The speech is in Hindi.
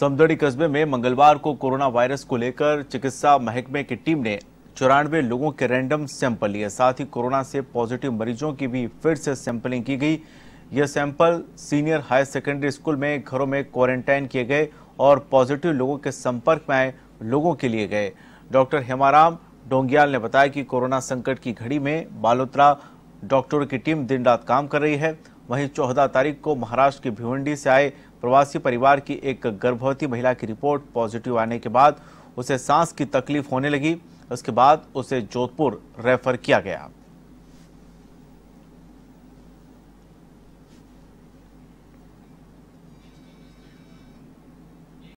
समदड़ी कस्बे में मंगलवार को कोरोना वायरस को लेकर चिकित्सा महकमे की टीम ने चौरानवे लोगों के रैंडम सैंपल लिए साथ ही कोरोना से पॉजिटिव मरीजों की भी फिर से सैंपलिंग की गई यह sample senior higher secondary school में घरों में क्वारंटाइन किए गए और पॉजिटिव लोगों के संपर्क में आए लोगों के लिए गए डॉक्टर हेमाराम डोंगियाल ने बताया कि कोरोना संकट की घड़ी में बालोत्रा डॉक्टरों की टीम दिन रात काम कर रही है वहीं चौदह तारीख को महाराष्ट्र के भिवंडी से आए प्रवासी परिवार की एक गर्भवती महिला की रिपोर्ट पॉजिटिव आने के बाद उसे सांस की तकलीफ होने लगी उसके बाद उसे जोधपुर रेफर किया गया